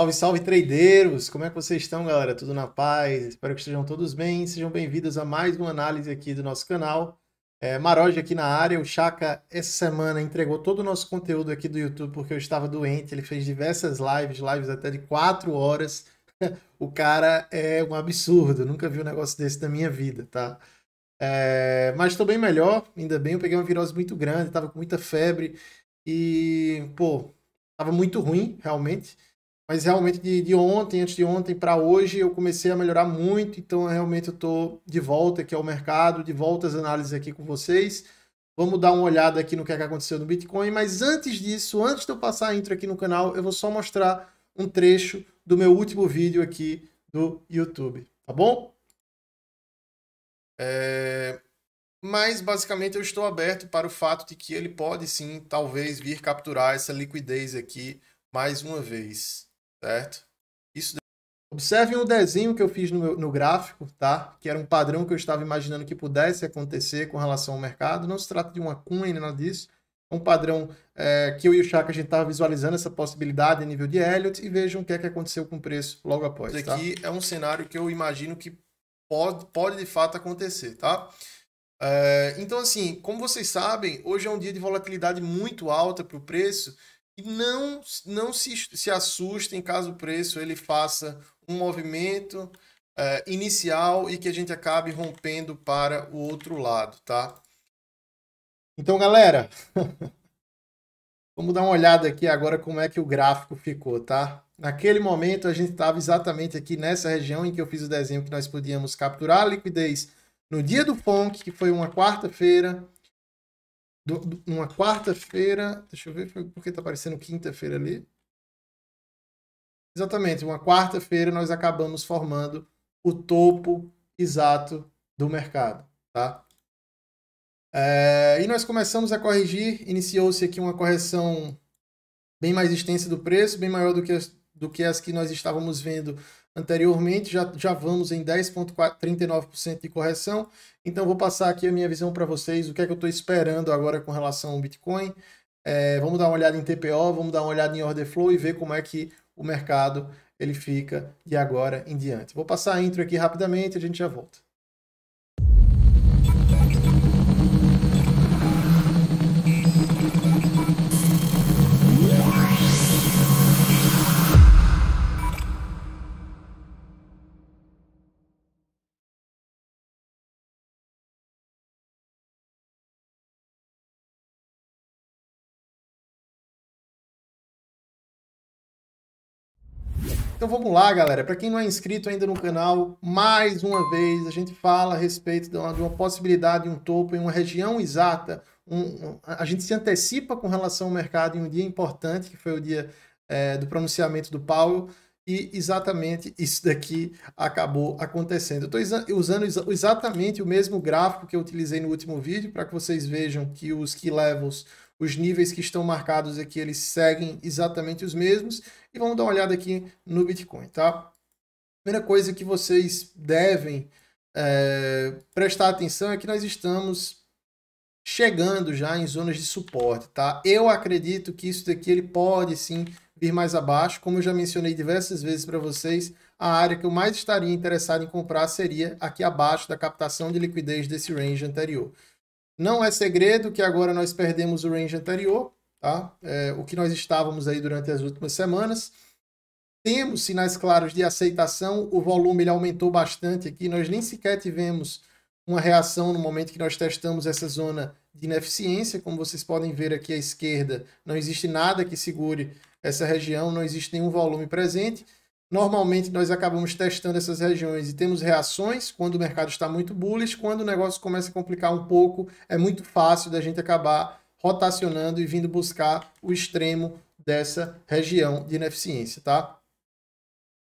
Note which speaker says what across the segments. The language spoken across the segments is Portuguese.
Speaker 1: Salve, salve, tradeiros! Como é que vocês estão, galera? Tudo na paz? Espero que estejam todos bem. Sejam bem-vindos a mais uma análise aqui do nosso canal. É, Maroja aqui na área. O Chaka, essa semana, entregou todo o nosso conteúdo aqui do YouTube porque eu estava doente. Ele fez diversas lives, lives até de 4 horas. o cara é um absurdo. Nunca vi um negócio desse na minha vida, tá? É, mas estou bem melhor, ainda bem. Eu peguei uma virose muito grande, estava com muita febre. E, pô, estava muito ruim, realmente. Mas realmente de, de ontem, antes de ontem para hoje, eu comecei a melhorar muito. Então, realmente eu estou de volta aqui ao mercado, de volta às análises aqui com vocês. Vamos dar uma olhada aqui no que, é que aconteceu no Bitcoin. Mas antes disso, antes de eu passar a intro aqui no canal, eu vou só mostrar um trecho do meu último vídeo aqui do YouTube, tá bom? É... Mas basicamente eu estou aberto para o fato de que ele pode sim, talvez, vir capturar essa liquidez aqui mais uma vez. Certo? Isso Observem o desenho que eu fiz no, no, gráfico, tá? Que era um padrão que eu estava imaginando que pudesse acontecer com relação ao mercado. Não se trata de uma cunha nem nada disso. É um padrão é, que eu e o Chaka a gente estava visualizando essa possibilidade em nível de Elliot e vejam o que é que aconteceu com o preço logo após. Isso tá? aqui é um cenário que eu imagino que pode, pode de fato acontecer, tá? É, então, assim, como vocês sabem, hoje é um dia de volatilidade muito alta para o preço e não, não se, se assustem caso o preço ele faça um movimento eh, inicial e que a gente acabe rompendo para o outro lado, tá? Então, galera, vamos dar uma olhada aqui agora como é que o gráfico ficou, tá? Naquele momento, a gente estava exatamente aqui nessa região em que eu fiz o desenho que nós podíamos capturar a liquidez no dia do FONC, que foi uma quarta-feira, do, do, uma quarta-feira. Deixa eu ver porque tá aparecendo quinta-feira ali. Exatamente, uma quarta-feira nós acabamos formando o topo exato do mercado, tá? É, e nós começamos a corrigir, iniciou-se aqui uma correção bem mais extensa do preço, bem maior do que, as, do que as que nós estávamos vendo anteriormente, já, já vamos em 10,39% de correção. Então, vou passar aqui a minha visão para vocês, o que é que eu estou esperando agora com relação ao Bitcoin. É, vamos dar uma olhada em TPO, vamos dar uma olhada em order flow e ver como é que o mercado ele fica de agora em diante. Vou passar a intro aqui rapidamente e a gente já volta. Então vamos lá, galera. Para quem não é inscrito ainda no canal, mais uma vez a gente fala a respeito de uma, de uma possibilidade, um topo em uma região exata. Um, a gente se antecipa com relação ao mercado em um dia importante, que foi o dia é, do pronunciamento do Paulo. E exatamente isso daqui acabou acontecendo. Eu estou usando exatamente o mesmo gráfico que eu utilizei no último vídeo para que vocês vejam que os key levels os níveis que estão marcados aqui, eles seguem exatamente os mesmos. E vamos dar uma olhada aqui no Bitcoin, tá? Primeira coisa que vocês devem é, prestar atenção é que nós estamos chegando já em zonas de suporte, tá? Eu acredito que isso daqui ele pode sim vir mais abaixo. Como eu já mencionei diversas vezes para vocês, a área que eu mais estaria interessado em comprar seria aqui abaixo da captação de liquidez desse range anterior. Não é segredo que agora nós perdemos o range anterior, tá? É, o que nós estávamos aí durante as últimas semanas. Temos sinais claros de aceitação, o volume ele aumentou bastante aqui, nós nem sequer tivemos uma reação no momento que nós testamos essa zona de ineficiência, como vocês podem ver aqui à esquerda, não existe nada que segure essa região, não existe nenhum volume presente. Normalmente nós acabamos testando essas regiões e temos reações quando o mercado está muito bullish, quando o negócio começa a complicar um pouco, é muito fácil da gente acabar rotacionando e vindo buscar o extremo dessa região de ineficiência, tá?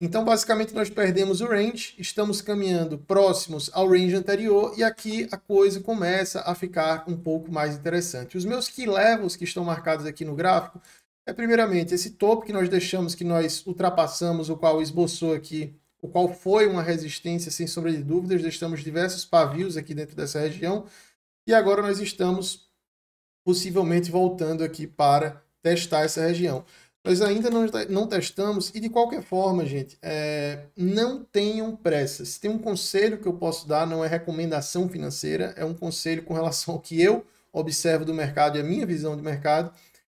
Speaker 1: Então, basicamente, nós perdemos o range, estamos caminhando próximos ao range anterior e aqui a coisa começa a ficar um pouco mais interessante. Os meus key levels que estão marcados aqui no gráfico é primeiramente esse topo que nós deixamos, que nós ultrapassamos, o qual esboçou aqui, o qual foi uma resistência sem sombra de dúvidas, deixamos diversos pavios aqui dentro dessa região, e agora nós estamos possivelmente voltando aqui para testar essa região. Nós ainda não, não testamos e de qualquer forma, gente, é, não tenham pressa. Se tem um conselho que eu posso dar, não é recomendação financeira, é um conselho com relação ao que eu observo do mercado e a minha visão de mercado,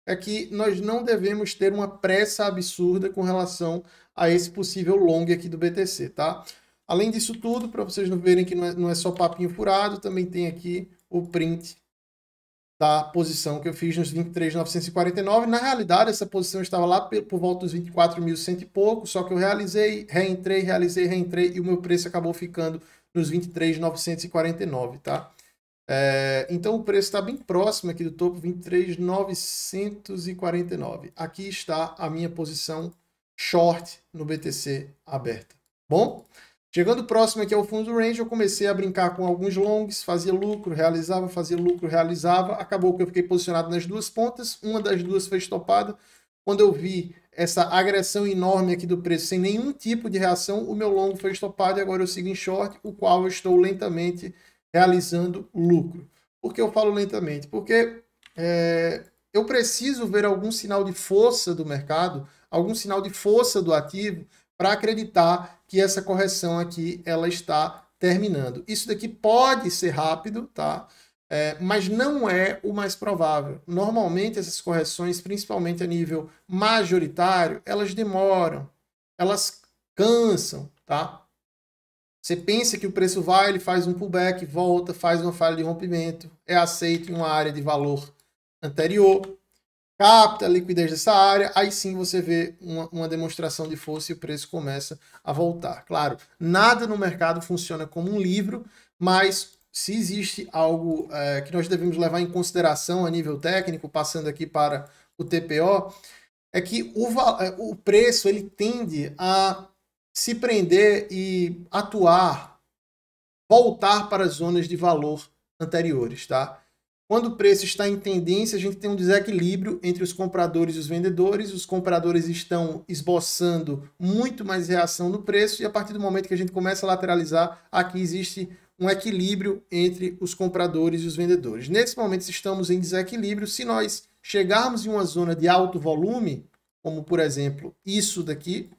Speaker 1: é que nós não devemos ter uma pressa absurda com relação a esse possível long aqui do BTC, tá? Além disso tudo, para vocês não verem que não é, não é só papinho furado, também tem aqui o print da posição que eu fiz nos 23.949. Na realidade, essa posição estava lá por volta dos 24.100 e pouco, só que eu realizei, reentrei, realizei, reentrei e o meu preço acabou ficando nos 23.949, tá? É, então o preço está bem próximo aqui do topo, 23.949. Aqui está a minha posição short no BTC aberta. Bom, chegando próximo aqui ao fundo do range, eu comecei a brincar com alguns longs, fazia lucro, realizava, fazia lucro, realizava. Acabou que eu fiquei posicionado nas duas pontas, uma das duas foi estopada. Quando eu vi essa agressão enorme aqui do preço sem nenhum tipo de reação, o meu longo foi estopado e agora eu sigo em short, o qual eu estou lentamente realizando lucro. Por que eu falo lentamente? Porque é, eu preciso ver algum sinal de força do mercado, algum sinal de força do ativo, para acreditar que essa correção aqui ela está terminando. Isso daqui pode ser rápido, tá? É, mas não é o mais provável. Normalmente essas correções, principalmente a nível majoritário, elas demoram, elas cansam, tá? Você pensa que o preço vai, ele faz um pullback, volta, faz uma falha de rompimento, é aceito em uma área de valor anterior, capta a liquidez dessa área, aí sim você vê uma, uma demonstração de força e o preço começa a voltar. Claro, nada no mercado funciona como um livro, mas se existe algo é, que nós devemos levar em consideração a nível técnico, passando aqui para o TPO, é que o, é, o preço ele tende a se prender e atuar, voltar para as zonas de valor anteriores, tá? Quando o preço está em tendência, a gente tem um desequilíbrio entre os compradores e os vendedores. Os compradores estão esboçando muito mais reação no preço e a partir do momento que a gente começa a lateralizar, aqui existe um equilíbrio entre os compradores e os vendedores. Nesse momento estamos em desequilíbrio. Se nós chegarmos em uma zona de alto volume, como por exemplo isso daqui,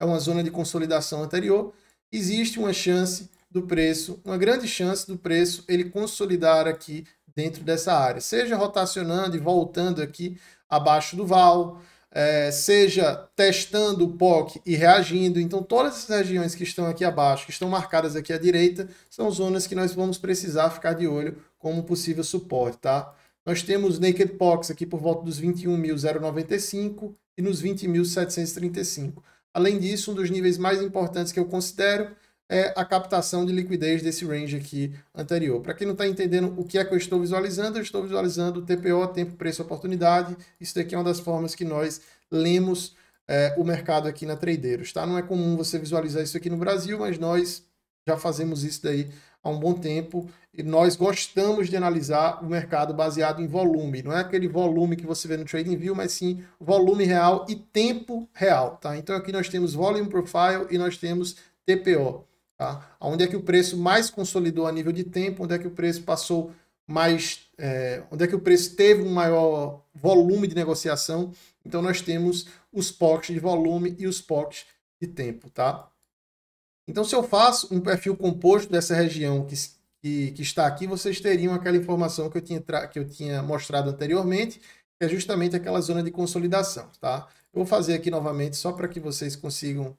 Speaker 1: é uma zona de consolidação anterior, existe uma chance do preço, uma grande chance do preço ele consolidar aqui dentro dessa área, seja rotacionando e voltando aqui abaixo do val, é, seja testando o POC e reagindo. Então, todas essas regiões que estão aqui abaixo, que estão marcadas aqui à direita, são zonas que nós vamos precisar ficar de olho como possível suporte, tá? Nós temos Naked POCs aqui por volta dos 21.095 e nos 20.735. Além disso, um dos níveis mais importantes que eu considero é a captação de liquidez desse range aqui anterior. Para quem não está entendendo o que é que eu estou visualizando, eu estou visualizando o TPO, tempo, preço, oportunidade. Isso daqui é uma das formas que nós lemos é, o mercado aqui na Tradeiros. Tá? Não é comum você visualizar isso aqui no Brasil, mas nós já fazemos isso daí há um bom tempo e nós gostamos de analisar o mercado baseado em volume. Não é aquele volume que você vê no TradingView, mas sim volume real e tempo real. Tá? Então aqui nós temos Volume Profile e nós temos TPO. Tá? Onde é que o preço mais consolidou a nível de tempo, onde é que o preço passou mais. É, onde é que o preço teve um maior volume de negociação. Então nós temos os pockets de volume e os pockets de tempo. Tá? Então, se eu faço um perfil composto dessa região que, que, que está aqui, vocês teriam aquela informação que eu, tinha que eu tinha mostrado anteriormente, que é justamente aquela zona de consolidação. Tá? Eu vou fazer aqui novamente só para que vocês consigam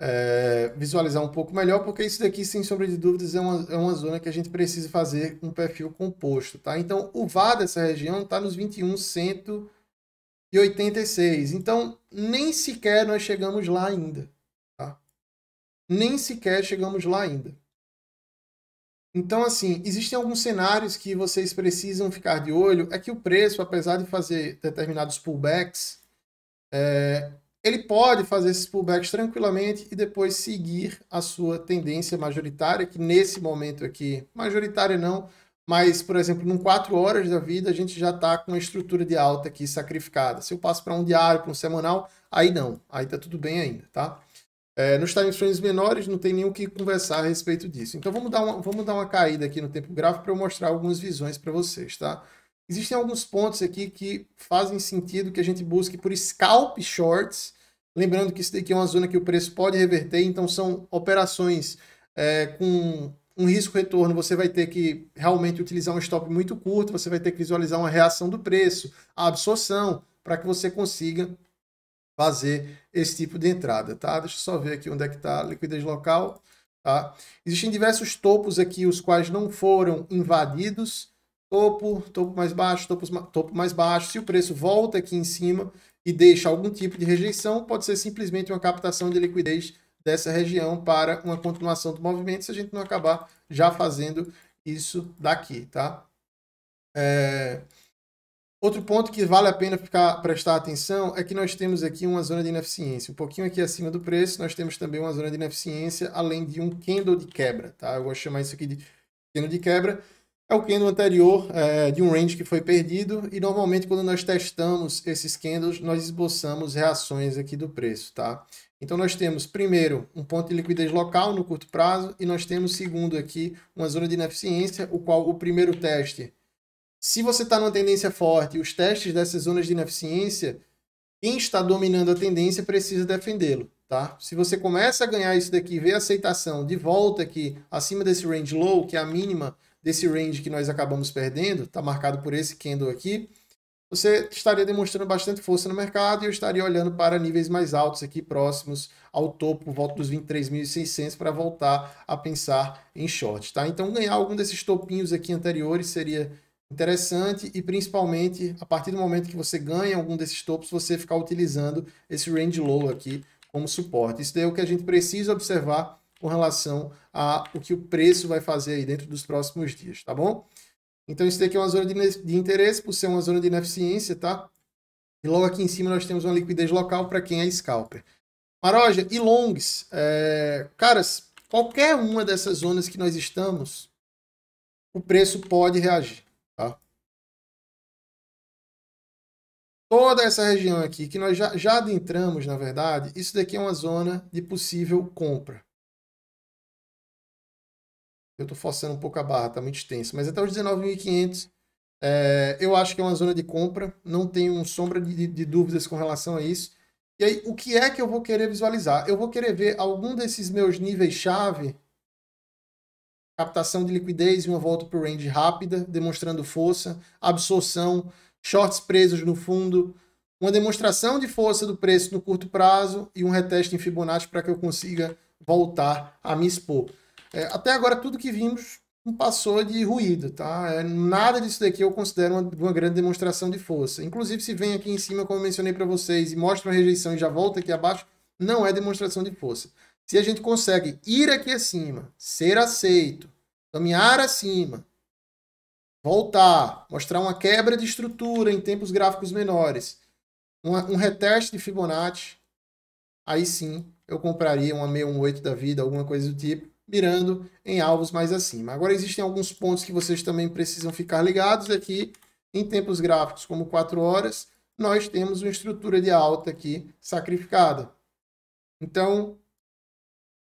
Speaker 1: é, visualizar um pouco melhor, porque isso daqui, sem sombra de dúvidas, é uma, é uma zona que a gente precisa fazer um perfil composto, tá? Então, o VAR dessa região está nos 21,186. Então, nem sequer nós chegamos lá ainda, nem sequer chegamos lá ainda. Então, assim, existem alguns cenários que vocês precisam ficar de olho. É que o preço, apesar de fazer determinados pullbacks, é, ele pode fazer esses pullbacks tranquilamente e depois seguir a sua tendência majoritária, que nesse momento aqui, majoritária não, mas, por exemplo, em 4 horas da vida, a gente já está com uma estrutura de alta aqui sacrificada. Se eu passo para um diário, para um semanal, aí não, aí está tudo bem ainda, tá? É, nos time frames menores não tem nenhum que conversar a respeito disso. Então vamos dar uma, vamos dar uma caída aqui no tempo gráfico para eu mostrar algumas visões para vocês, tá? Existem alguns pontos aqui que fazem sentido que a gente busque por scalp shorts. Lembrando que isso daqui é uma zona que o preço pode reverter, então são operações é, com um risco-retorno. Você vai ter que realmente utilizar um stop muito curto, você vai ter que visualizar uma reação do preço, a absorção, para que você consiga fazer esse tipo de entrada, tá? Deixa eu só ver aqui onde é que está a liquidez local, tá? Existem diversos topos aqui, os quais não foram invadidos. Topo, topo mais baixo, topo, topo mais baixo. Se o preço volta aqui em cima e deixa algum tipo de rejeição, pode ser simplesmente uma captação de liquidez dessa região para uma continuação do movimento, se a gente não acabar já fazendo isso daqui, tá? É... Outro ponto que vale a pena ficar, prestar atenção é que nós temos aqui uma zona de ineficiência. Um pouquinho aqui acima do preço, nós temos também uma zona de ineficiência, além de um candle de quebra. Tá? Eu vou chamar isso aqui de candle de quebra. É o candle anterior é, de um range que foi perdido e normalmente quando nós testamos esses candles, nós esboçamos reações aqui do preço. Tá? Então nós temos primeiro um ponto de liquidez local no curto prazo e nós temos segundo aqui uma zona de ineficiência, o qual o primeiro teste se você está numa tendência forte e os testes dessas zonas de ineficiência, quem está dominando a tendência precisa defendê-lo. Tá? Se você começa a ganhar isso daqui, vê a aceitação de volta aqui acima desse range low, que é a mínima desse range que nós acabamos perdendo, está marcado por esse candle aqui, você estaria demonstrando bastante força no mercado e eu estaria olhando para níveis mais altos aqui, próximos ao topo, volta dos 23.600 para voltar a pensar em short, tá? Então ganhar algum desses topinhos aqui anteriores seria interessante e principalmente a partir do momento que você ganha algum desses topos, você ficar utilizando esse range low aqui como suporte. Isso daí é o que a gente precisa observar com relação a o que o preço vai fazer aí dentro dos próximos dias, tá bom? Então isso daqui é uma zona de, de interesse por ser uma zona de ineficiência, tá? E logo aqui em cima nós temos uma liquidez local para quem é scalper. Maroja, e longs? É... Caras, qualquer uma dessas zonas que nós estamos, o preço pode reagir. toda essa região aqui, que nós já, já adentramos, na verdade, isso daqui é uma zona de possível compra. Eu estou forçando um pouco a barra, está muito tenso Mas até os 19.500, é, eu acho que é uma zona de compra. Não tenho sombra de, de dúvidas com relação a isso. E aí, o que é que eu vou querer visualizar? Eu vou querer ver algum desses meus níveis-chave captação de liquidez e uma volta para o range rápida, demonstrando força, absorção shorts presos no fundo, uma demonstração de força do preço no curto prazo e um reteste em Fibonacci para que eu consiga voltar a me expor. É, até agora, tudo que vimos não passou de ruído, tá? É, nada disso daqui eu considero uma, uma, grande demonstração de força. Inclusive, se vem aqui em cima, como eu mencionei para vocês, e mostra uma rejeição e já volta aqui abaixo, não é demonstração de força. Se a gente consegue ir aqui acima, ser aceito, caminhar acima, Voltar, mostrar uma quebra de estrutura em tempos gráficos menores, uma, um reteste de Fibonacci, aí sim eu compraria uma 618 da vida, alguma coisa do tipo, mirando em alvos mais acima. Agora existem alguns pontos que vocês também precisam ficar ligados aqui, é em tempos gráficos como 4 horas, nós temos uma estrutura de alta aqui sacrificada. Então,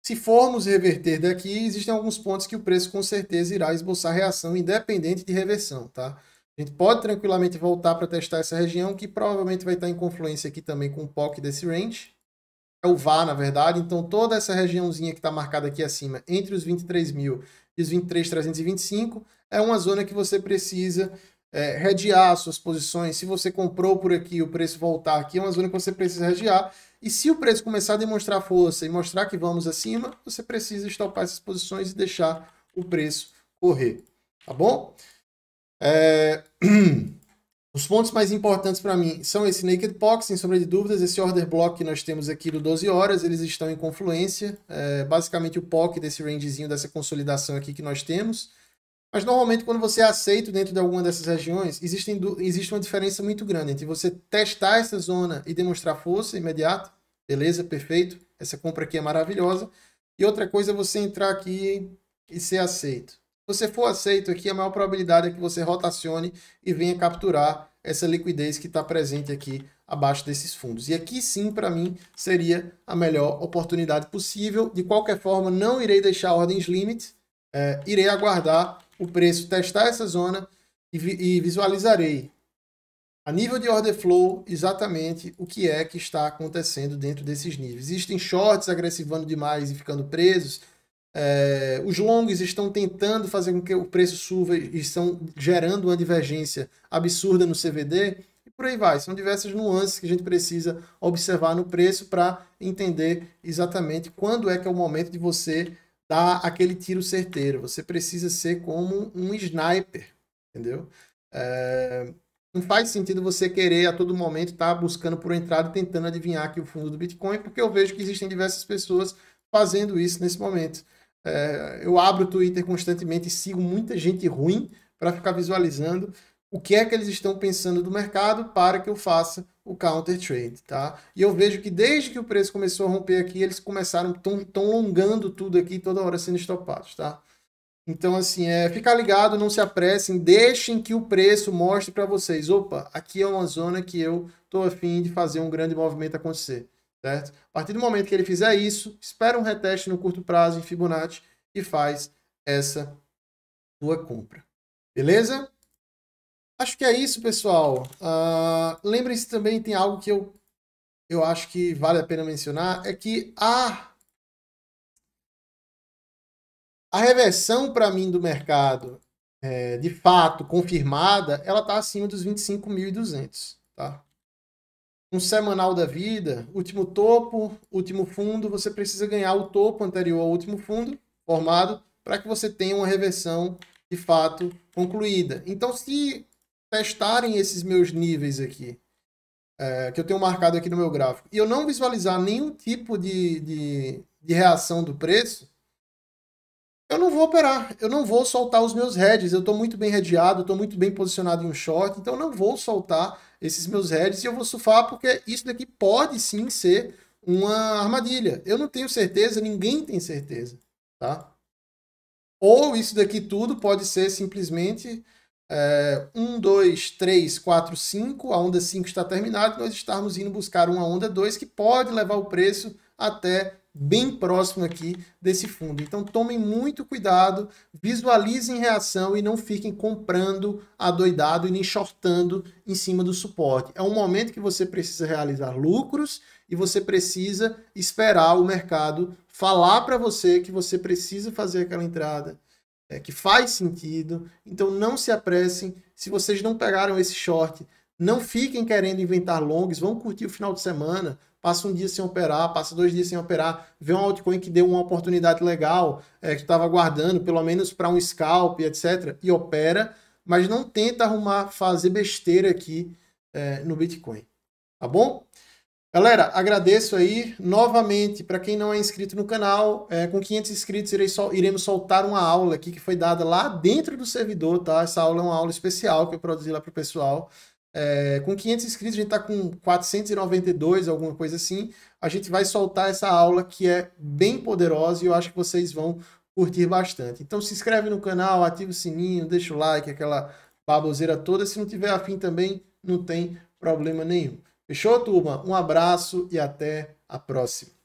Speaker 1: se formos reverter daqui, existem alguns pontos que o preço com certeza irá esboçar reação independente de reversão, tá? A gente pode tranquilamente voltar para testar essa região, que provavelmente vai estar em confluência aqui também com o POC desse range. É o VAR, na verdade. Então, toda essa regiãozinha que está marcada aqui acima, entre os 23 mil e os 23,325, é uma zona que você precisa é, redear suas posições. Se você comprou por aqui o preço voltar aqui, é uma zona que você precisa redear. E se o preço começar a demonstrar força e mostrar que vamos acima, você precisa estopar essas posições e deixar o preço correr, tá bom? É... Os pontos mais importantes para mim são esse Naked box, sem sombra de dúvidas, esse Order Block que nós temos aqui do 12 horas, eles estão em confluência, é basicamente o POC desse rangezinho, dessa consolidação aqui que nós temos. Mas normalmente, quando você é aceito dentro de alguma dessas regiões, existe existe uma diferença muito grande entre você testar essa zona e demonstrar força imediata, beleza, perfeito, essa compra aqui é maravilhosa, e outra coisa é você entrar aqui e ser aceito. Se você for aceito aqui, a maior probabilidade é que você rotacione e venha capturar essa liquidez que está presente aqui abaixo desses fundos. E aqui sim, para mim, seria a melhor oportunidade possível. De qualquer forma, não irei deixar ordens limite, é, irei aguardar o preço, testar essa zona e, e visualizarei a nível de order flow exatamente o que é que está acontecendo dentro desses níveis. Existem shorts agressivando demais e ficando presos. É, os longos estão tentando fazer com que o preço suba e estão gerando uma divergência absurda no CVD e por aí vai. São diversas nuances que a gente precisa observar no preço para entender exatamente quando é que é o momento de você dar aquele tiro certeiro. Você precisa ser como um sniper, entendeu? É, não faz sentido você querer a todo momento estar tá buscando por entrada, tentando adivinhar aqui o fundo do Bitcoin, porque eu vejo que existem diversas pessoas fazendo isso nesse momento. É, eu abro o Twitter constantemente e sigo muita gente ruim para ficar visualizando o que é que eles estão pensando do mercado para que eu faça o counter trade, tá? E eu vejo que desde que o preço começou a romper aqui, eles começaram tão, tão longando tudo aqui, toda hora sendo estopados, tá? Então, assim, é fica ligado, não se apressem, deixem que o preço mostre para vocês. Opa, aqui é uma zona que eu tô afim de fazer um grande movimento acontecer, certo? A partir do momento que ele fizer isso, espera um reteste no curto prazo em Fibonacci e faz essa sua compra. Beleza? Acho que é isso, pessoal. Uh, Lembrem-se também, tem algo que eu, eu acho que vale a pena mencionar, é que a, a reversão para mim do mercado, é, de fato, confirmada, ela está acima dos 25.200. Tá? Um semanal da vida, último topo, último fundo, você precisa ganhar o topo anterior ao último fundo formado para que você tenha uma reversão de fato concluída. Então, se testarem esses meus níveis aqui, é, que eu tenho marcado aqui no meu gráfico, e eu não visualizar nenhum tipo de, de, de reação do preço, eu não vou operar, eu não vou soltar os meus heads, eu estou muito bem redeado, estou muito bem posicionado em um short, então eu não vou soltar esses meus heads e eu vou surfar porque isso daqui pode sim ser uma armadilha. Eu não tenho certeza, ninguém tem certeza, tá? Ou isso daqui tudo pode ser simplesmente é, 1, 2, 3, 4, 5, a onda 5 está terminada, nós estamos indo buscar uma onda 2 que pode levar o preço até bem próximo aqui desse fundo. Então tomem muito cuidado, visualizem reação e não fiquem comprando adoidado e nem shortando em cima do suporte. É um momento que você precisa realizar lucros e você precisa esperar o mercado falar para você que você precisa fazer aquela entrada é, que faz sentido. Então não se apressem. Se vocês não pegaram esse short, não fiquem querendo inventar longs. Vão curtir o final de semana. Passa um dia sem operar, passa dois dias sem operar, vê um altcoin que deu uma oportunidade legal, é, que estava aguardando, pelo menos para um scalp, etc., e opera, mas não tenta arrumar, fazer besteira aqui é, no Bitcoin. Tá bom? Galera, agradeço aí novamente para quem não é inscrito no canal. É, com 500 inscritos irei sol iremos soltar uma aula aqui que foi dada lá dentro do servidor, tá? Essa aula é uma aula especial que eu produzi lá para o pessoal. É, com 500 inscritos, a gente está com 492, alguma coisa assim. A gente vai soltar essa aula que é bem poderosa e eu acho que vocês vão curtir bastante. Então se inscreve no canal, ativa o sininho, deixa o like, aquela baboseira toda. Se não tiver afim também, não tem problema nenhum. Fechou, turma? Um abraço e até a próxima.